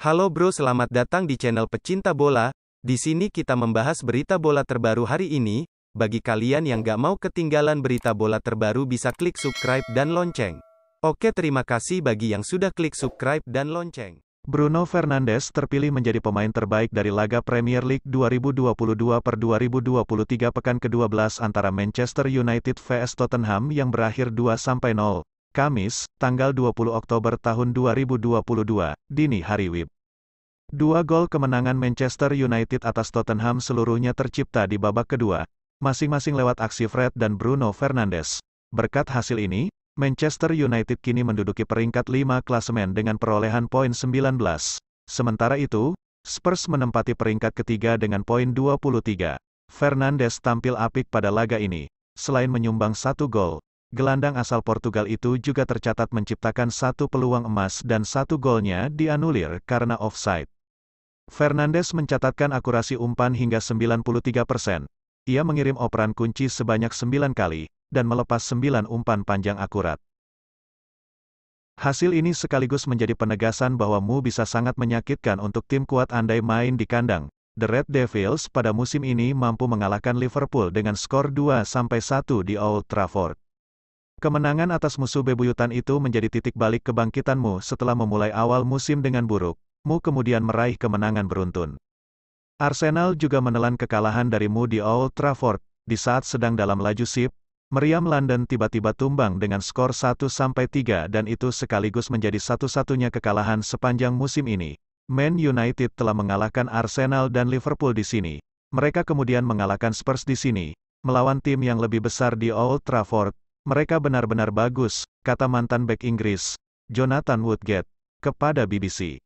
Halo bro, selamat datang di channel Pecinta Bola. Di sini kita membahas berita bola terbaru hari ini. Bagi kalian yang gak mau ketinggalan berita bola terbaru bisa klik subscribe dan lonceng. Oke terima kasih bagi yang sudah klik subscribe dan lonceng. Bruno Fernandes terpilih menjadi pemain terbaik dari laga Premier League 2022 per 2023 pekan ke-12 antara Manchester United vs Tottenham yang berakhir 2-0. Kamis, tanggal 20 Oktober tahun 2022, dini hari WIB. Dua gol kemenangan Manchester United atas Tottenham seluruhnya tercipta di babak kedua, masing-masing lewat aksi Fred dan Bruno Fernandes. Berkat hasil ini, Manchester United kini menduduki peringkat 5 klasemen dengan perolehan poin 19. Sementara itu, Spurs menempati peringkat ketiga dengan poin 23. Fernandes tampil apik pada laga ini, selain menyumbang satu gol, gelandang asal Portugal itu juga tercatat menciptakan satu peluang emas dan satu golnya dianulir karena offside. Fernandes mencatatkan akurasi umpan hingga 93 persen. Ia mengirim operan kunci sebanyak 9 kali, dan melepas 9 umpan panjang akurat. Hasil ini sekaligus menjadi penegasan bahwa Mu bisa sangat menyakitkan untuk tim kuat andai main di kandang. The Red Devils pada musim ini mampu mengalahkan Liverpool dengan skor 2-1 di Old Trafford. Kemenangan atas musuh bebuyutan itu menjadi titik balik kebangkitanmu setelah memulai awal musim dengan buruk, mu kemudian meraih kemenangan beruntun. Arsenal juga menelan kekalahan darimu di Old Trafford, di saat sedang dalam laju sip, meriam London tiba-tiba tumbang dengan skor 1-3 dan itu sekaligus menjadi satu-satunya kekalahan sepanjang musim ini. Man United telah mengalahkan Arsenal dan Liverpool di sini. Mereka kemudian mengalahkan Spurs di sini, melawan tim yang lebih besar di Old Trafford, mereka benar-benar bagus, kata mantan bek Inggris, Jonathan Woodgate, kepada BBC.